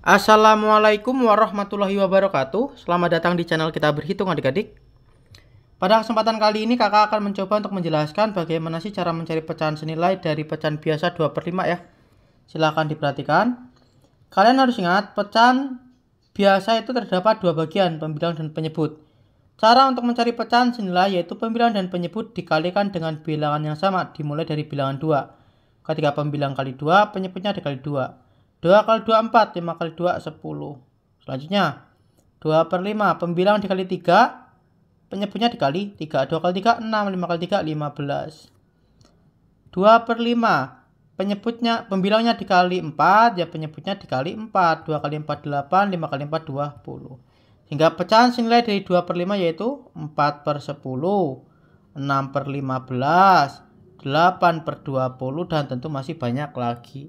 Assalamualaikum warahmatullahi wabarakatuh Selamat datang di channel kita berhitung adik-adik Pada kesempatan kali ini kakak akan mencoba untuk menjelaskan bagaimana sih cara mencari pecahan senilai dari pecahan biasa 2 per 5 ya Silahkan diperhatikan Kalian harus ingat pecahan biasa itu terdapat dua bagian pembilang dan penyebut Cara untuk mencari pecahan senilai yaitu pembilang dan penyebut dikalikan dengan bilangan yang sama dimulai dari bilangan 2 Ketika pembilang kali 2, penyebutnya dikali 2 2 kali 2 4, 5 kali 2 10. Selanjutnya 2 per 5, pembilang dikali 3, penyebutnya dikali 3. 2 kali 3, 6, 5 kali 3, 15. 2 per 5, penyebutnya, pembilangnya dikali 4, ya penyebutnya dikali 4. 2 kali 4, 8, 5 kali 4, 20. Hingga pecahan senilai dari 2 per 5 yaitu 4 per 10, 6 per 15, 8 per 20, dan tentu masih banyak lagi.